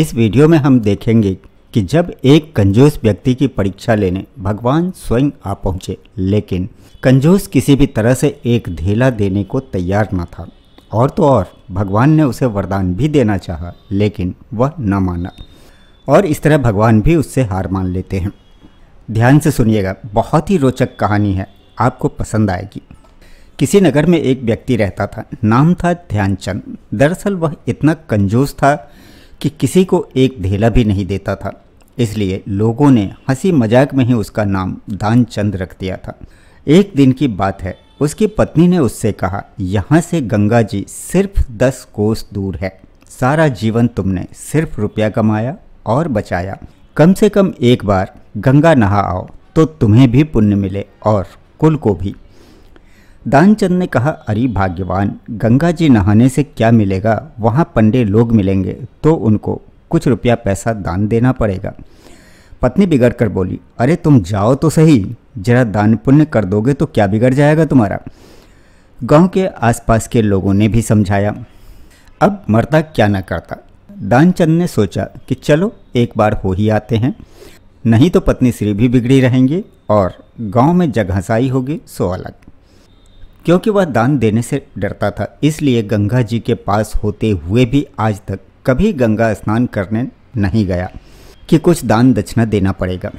इस वीडियो में हम देखेंगे कि जब एक कंजूस व्यक्ति की परीक्षा लेने भगवान स्वयं आ पहुँचे लेकिन कंजूस किसी भी तरह से एक ढीला देने को तैयार न था और तो और भगवान ने उसे वरदान भी देना चाहा लेकिन वह न माना और इस तरह भगवान भी उससे हार मान लेते हैं ध्यान से सुनिएगा बहुत ही रोचक कहानी है आपको पसंद आएगी किसी नगर में एक व्यक्ति रहता था नाम था ध्यानचंद दरअसल वह इतना कंजूस था कि किसी को एक धेला भी नहीं देता था इसलिए लोगों ने हंसी मजाक में ही उसका नाम दानचंद रख दिया था एक दिन की बात है उसकी पत्नी ने उससे कहा यहाँ से गंगा जी सिर्फ दस कोस दूर है सारा जीवन तुमने सिर्फ रुपया कमाया और बचाया कम से कम एक बार गंगा नहा आओ तो तुम्हें भी पुण्य मिले और कुल को भी दानचंद ने कहा अरे भाग्यवान गंगा जी नहाने से क्या मिलेगा वहाँ पंडे लोग मिलेंगे तो उनको कुछ रुपया पैसा दान देना पड़ेगा पत्नी बिगड़ कर बोली अरे तुम जाओ तो सही जरा दान पुण्य कर दोगे तो क्या बिगड़ जाएगा तुम्हारा गांव के आसपास के लोगों ने भी समझाया अब मरता क्या ना करता दानचंद ने सोचा कि चलो एक बार हो ही आते हैं नहीं तो पत्नी श्री भी बिगड़ी रहेंगी और गांव में जगहसाई होगी सो अलग क्योंकि वह दान देने से डरता था इसलिए गंगा जी के पास होते हुए भी आज तक कभी गंगा स्नान करने नहीं गया कि कुछ दान दक्षिणा देना पड़ेगा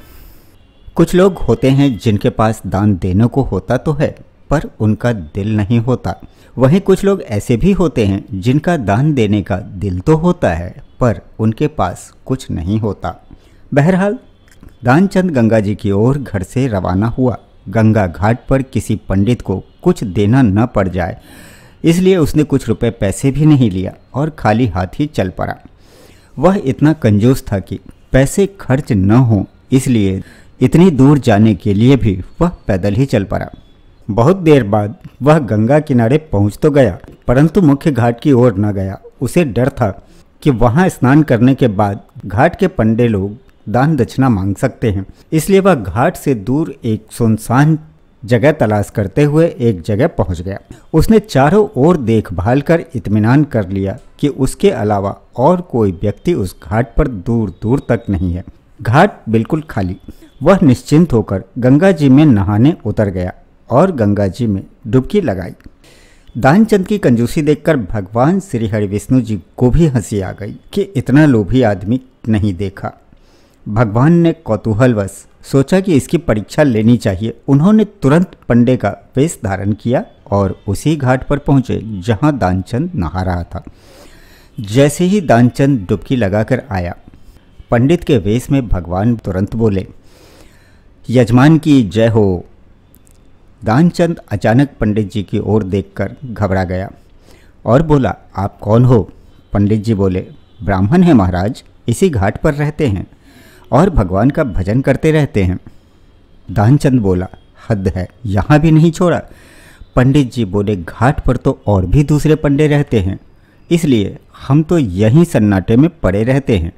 कुछ लोग होते हैं जिनके पास दान देने को होता तो है पर उनका दिल नहीं होता वहीं कुछ लोग ऐसे भी होते हैं जिनका दान देने का दिल तो होता है पर उनके पास कुछ नहीं होता बहरहाल दानचंद गंगा जी की ओर घर से रवाना हुआ गंगा घाट पर किसी पंडित को कुछ देना न पड़ जाए इसलिए उसने कुछ रुपए पैसे भी नहीं लिया और खाली हाथ ही चल पड़ा वह इतना कंजूस था कि पैसे खर्च न हो इसलिए इतनी दूर जाने के लिए भी वह पैदल ही चल पड़ा बहुत देर बाद वह गंगा किनारे पहुंच तो गया परंतु मुख्य घाट की ओर न गया उसे डर था कि वहां स्नान करने के बाद घाट के पंडे लोग दान दक्षिणा मांग सकते हैं इसलिए वह घाट से दूर एक सुनसान जगह तलाश करते हुए एक जगह पहुंच गया उसने चारों ओर देखभाल कर इत्मीनान कर लिया कि उसके अलावा और कोई व्यक्ति उस घाट पर दूर दूर तक नहीं है घाट बिल्कुल खाली वह निश्चिंत होकर गंगा जी में नहाने उतर गया और गंगा जी में डुबकी लगाई दानचंद की कंजूसी देखकर भगवान श्री हरि विष्णु जी को भी हंसी आ गई कि इतना लोभी आदमी नहीं देखा भगवान ने कौतूहलवश सोचा कि इसकी परीक्षा लेनी चाहिए उन्होंने तुरंत पंडे का वेश धारण किया और उसी घाट पर पहुंचे जहां दानचंद नहा रहा था जैसे ही दानचंद डुबकी लगाकर आया पंडित के वेश में भगवान तुरंत बोले यजमान की जय हो दानचंद अचानक पंडित जी की ओर देखकर घबरा गया और बोला आप कौन हो पंडित जी बोले ब्राह्मण हैं महाराज इसी घाट पर रहते हैं और भगवान का भजन करते रहते हैं दानचंद बोला हद है यहाँ भी नहीं छोड़ा पंडित जी बोले घाट पर तो और भी दूसरे पंडे रहते हैं इसलिए हम तो यहीं सन्नाटे में पड़े रहते हैं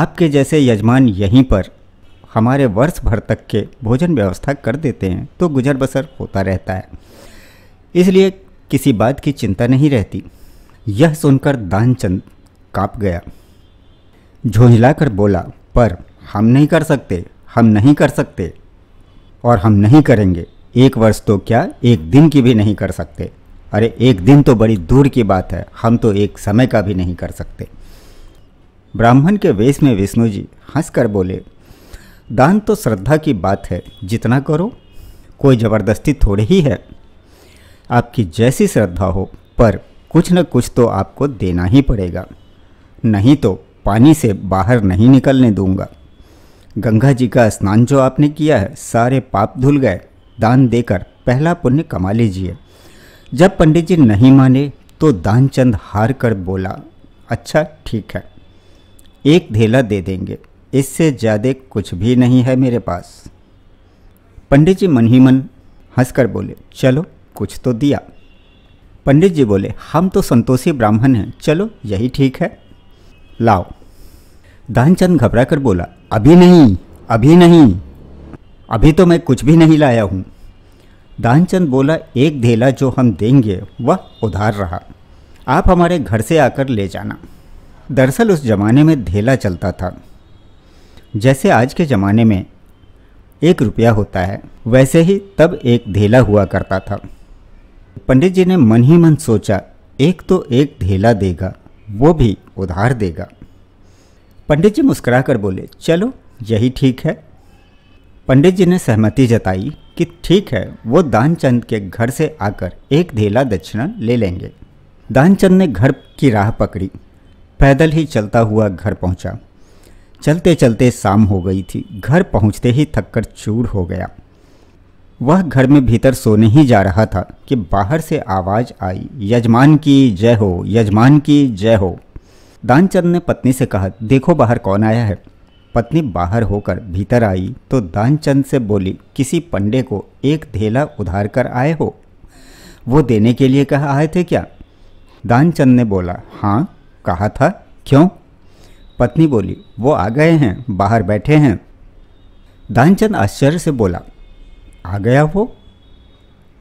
आपके जैसे यजमान यहीं पर हमारे वर्ष भर तक के भोजन व्यवस्था कर देते हैं तो गुजर बसर होता रहता है इसलिए किसी बात की चिंता नहीं रहती यह सुनकर दानचंद काँप गया झोंझला कर बोला पर हम नहीं कर सकते हम नहीं कर सकते और हम नहीं करेंगे एक वर्ष तो क्या एक दिन की भी नहीं कर सकते अरे एक दिन तो बड़ी दूर की बात है हम तो एक समय का भी नहीं कर सकते ब्राह्मण के वेश में विष्णु जी हंस बोले दान तो श्रद्धा की बात है जितना करो कोई ज़बरदस्ती थोड़ी ही है आपकी जैसी श्रद्धा हो पर कुछ न कुछ तो आपको देना ही पड़ेगा नहीं तो पानी से बाहर नहीं निकलने दूंगा गंगा जी का स्नान जो आपने किया है सारे पाप धुल गए दान देकर पहला पुण्य कमा लीजिए जब पंडित जी नहीं माने तो दानचंद हार कर बोला अच्छा ठीक है एक धेला दे देंगे इससे ज़्यादा कुछ भी नहीं है मेरे पास पंडित जी मन ही मन हंसकर बोले चलो कुछ तो दिया पंडित जी बोले हम तो संतोषी ब्राह्मण हैं चलो यही ठीक है लाओ दानचंद घबरा कर बोला अभी नहीं अभी नहीं अभी तो मैं कुछ भी नहीं लाया हूँ दानचंद बोला एक धेला जो हम देंगे वह उधार रहा आप हमारे घर से आकर ले जाना दरअसल उस ज़माने में धेला चलता था जैसे आज के ज़माने में एक रुपया होता है वैसे ही तब एक धेला हुआ करता था पंडित जी ने मन ही मन सोचा एक तो एक धेला देगा वो भी उधार देगा पंडित जी मुस्कुराकर बोले चलो यही ठीक है पंडित जी ने सहमति जताई कि ठीक है वो दानचंद के घर से आकर एक धेला दक्षिणा ले लेंगे दानचंद ने घर की राह पकड़ी पैदल ही चलता हुआ घर पहुंचा। चलते चलते शाम हो गई थी घर पहुंचते ही थककर चूर हो गया वह घर में भीतर सोने ही जा रहा था कि बाहर से आवाज़ आई यजमान की जय हो यजमान की जय हो दानचंद ने पत्नी से कहा देखो बाहर कौन आया है पत्नी बाहर होकर भीतर आई तो दानचंद से बोली किसी पंडे को एक धेला उधार कर आए हो वो देने के लिए कहा आए थे क्या दानचंद ने बोला हाँ कहा था क्यों पत्नी बोली वो आ गए हैं बाहर बैठे हैं दानचंद आश्चर्य से बोला आ गया वो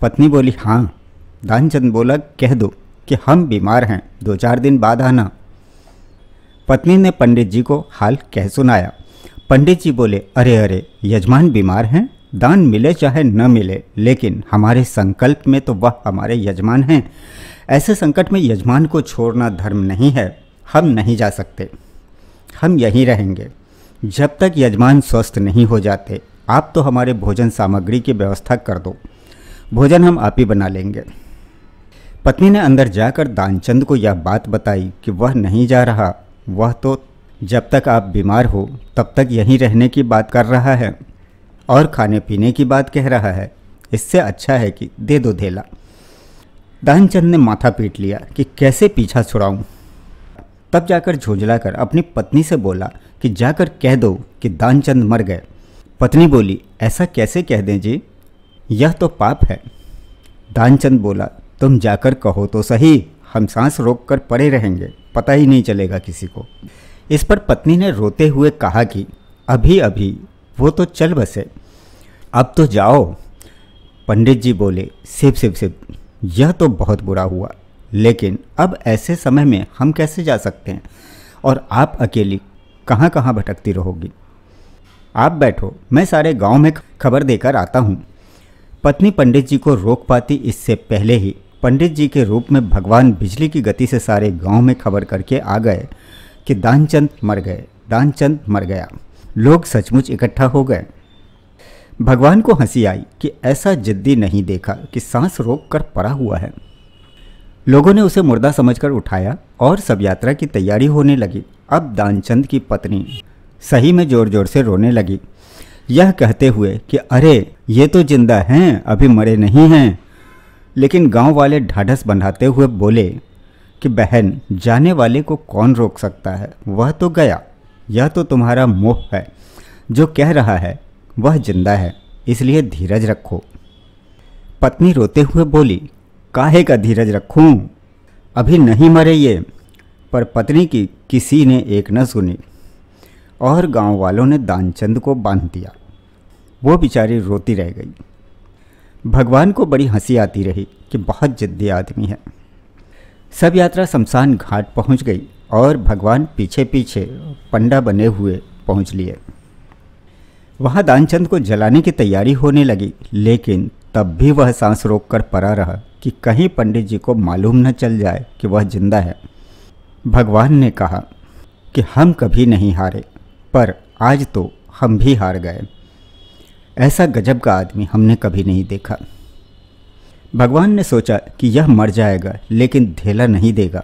पत्नी बोली हाँ दानचंद बोला कह दो कि हम बीमार हैं दो चार दिन बाद आना पत्नी ने पंडित जी को हाल कह सुनाया पंडित जी बोले अरे अरे यजमान बीमार हैं दान मिले चाहे न मिले लेकिन हमारे संकल्प में तो वह हमारे यजमान हैं ऐसे संकट में यजमान को छोड़ना धर्म नहीं है हम नहीं जा सकते हम यहीं रहेंगे जब तक यजमान स्वस्थ नहीं हो जाते आप तो हमारे भोजन सामग्री की व्यवस्था कर दो भोजन हम आप ही बना लेंगे पत्नी ने अंदर जाकर दानचंद को यह बात बताई कि वह नहीं जा रहा वह तो जब तक आप बीमार हो तब तक यहीं रहने की बात कर रहा है और खाने पीने की बात कह रहा है इससे अच्छा है कि दे दो धेला दानचंद ने माथा पीट लिया कि कैसे पीछा छुड़ाऊँ तब जाकर झुंझला कर अपनी पत्नी से बोला कि जाकर कह दो कि दानचंद मर गए पत्नी बोली ऐसा कैसे कह दें जी यह तो पाप है दानचंद बोला तुम जाकर कहो तो सही हम सांस रोक कर पड़े रहेंगे पता ही नहीं चलेगा किसी को इस पर पत्नी ने रोते हुए कहा कि अभी अभी वो तो चल बसे अब तो जाओ पंडित जी बोले सिप सिप सिप यह तो बहुत बुरा हुआ लेकिन अब ऐसे समय में हम कैसे जा सकते हैं और आप अकेली कहाँ कहाँ भटकती रहोगी आप बैठो मैं सारे गांव में खबर देकर आता हूँ पत्नी पंडित जी को रोक पाती इससे पहले ही पंडित जी के रूप में भगवान बिजली की गति से सारे गांव में खबर करके आ गए कि दानचंद मर गए दानचंद मर गया लोग सचमुच इकट्ठा हो गए भगवान को हंसी आई कि ऐसा जिद्दी नहीं देखा कि सांस रोक कर पड़ा हुआ है लोगों ने उसे मुर्दा समझकर उठाया और सब यात्रा की तैयारी होने लगी अब दानचंद की पत्नी सही में जोर जोर से रोने लगी यह कहते हुए कि अरे ये तो जिंदा हैं अभी मरे नहीं हैं लेकिन गांव वाले ढाढ़स बंधाते हुए बोले कि बहन जाने वाले को कौन रोक सकता है वह तो गया यह तो तुम्हारा मोह है जो कह रहा है वह जिंदा है इसलिए धीरज रखो पत्नी रोते हुए बोली काहे का धीरज रखूं? अभी नहीं मरे ये पर पत्नी की किसी ने एक न सुनी और गांव वालों ने दानचंद को बांध दिया वो बेचारी रोती रह गई भगवान को बड़ी हंसी आती रही कि बहुत जिद्दी आदमी है सब यात्रा शमशान घाट पहुंच गई और भगवान पीछे पीछे पंडा बने हुए पहुंच लिए वहाँ दानचंद को जलाने की तैयारी होने लगी लेकिन तब भी वह सांस रोककर परा रहा कि कहीं पंडित जी को मालूम न चल जाए कि वह जिंदा है भगवान ने कहा कि हम कभी नहीं हारे पर आज तो हम भी हार गए ऐसा गजब का आदमी हमने कभी नहीं देखा भगवान ने सोचा कि यह मर जाएगा लेकिन ढेला नहीं देगा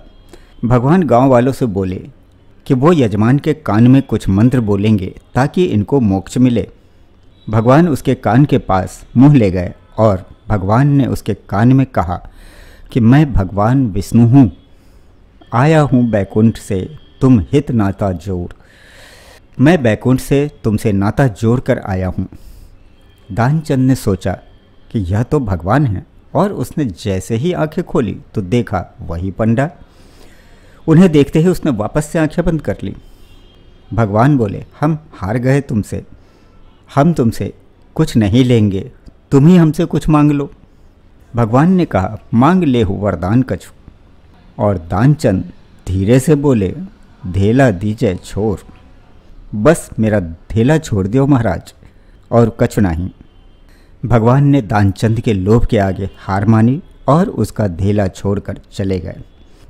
भगवान गांव वालों से बोले कि वो यजमान के कान में कुछ मंत्र बोलेंगे ताकि इनको मोक्ष मिले भगवान उसके कान के पास मुँह ले गए और भगवान ने उसके कान में कहा कि मैं भगवान विष्णु हूँ आया हूँ बैकुंठ से तुम हित नाता जोड़ मैं बैकुंठ से तुमसे नाता जोड़ कर आया हूँ दानचंद ने सोचा कि यह तो भगवान है और उसने जैसे ही आंखें खोली तो देखा वही पंडा उन्हें देखते ही उसने वापस से आंखें बंद कर ली भगवान बोले हम हार गए तुमसे हम तुमसे कुछ नहीं लेंगे तुम ही हमसे कुछ मांग लो भगवान ने कहा मांग ले हो वरदान कछु और दानचंद धीरे से बोले धेला दीजय छोर बस मेरा धेला छोड़ दियो महाराज और कछु नहीं भगवान ने दानचंद के लोभ के आगे हार मानी और उसका धेला छोड़कर चले गए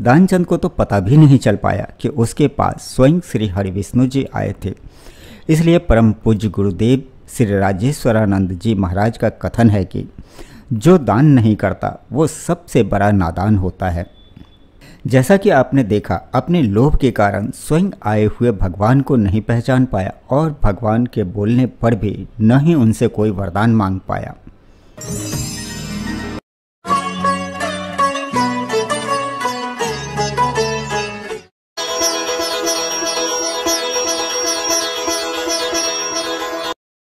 दानचंद को तो पता भी नहीं चल पाया कि उसके पास स्वयं श्री हरिविष्णु जी आए थे इसलिए परम पूज्य गुरुदेव श्री राजेश्वरानंद जी महाराज का कथन है कि जो दान नहीं करता वो सबसे बड़ा नादान होता है जैसा कि आपने देखा अपने लोभ के कारण स्वयं आए हुए भगवान को नहीं पहचान पाया और भगवान के बोलने पर भी न ही उनसे कोई वरदान मांग पाया